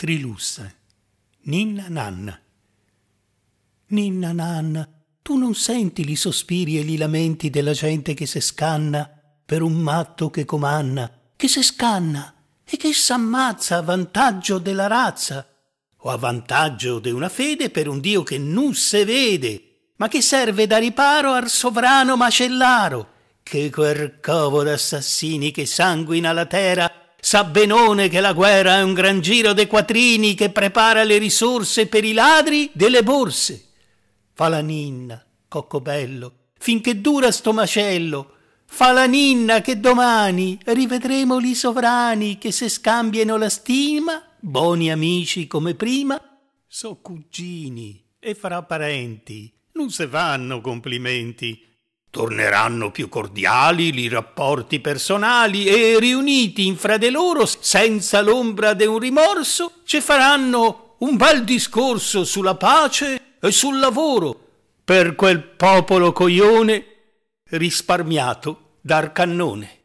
Trilus. Ninna nanna. Ninna nanna, tu non senti li sospiri e li lamenti della gente che se scanna per un matto che comanna, che se scanna e che s'ammazza a vantaggio della razza o a vantaggio de una fede per un Dio che non se vede, ma che serve da riparo al sovrano macellaro, che quel covo d'assassini che sanguina la terra Sa benone che la guerra è un gran giro dei quattrini che prepara le risorse per i ladri delle borse. Fa la ninna, Coccobello, finché dura sto macello. Fa la ninna che domani rivedremo li sovrani che se scambiano la stima, buoni amici come prima, so cugini e fra parenti, non se vanno complimenti. Torneranno più cordiali i rapporti personali e, riuniti in fra de loro senza l'ombra di un rimorso, ci faranno un bel discorso sulla pace e sul lavoro per quel popolo coglione risparmiato dal cannone.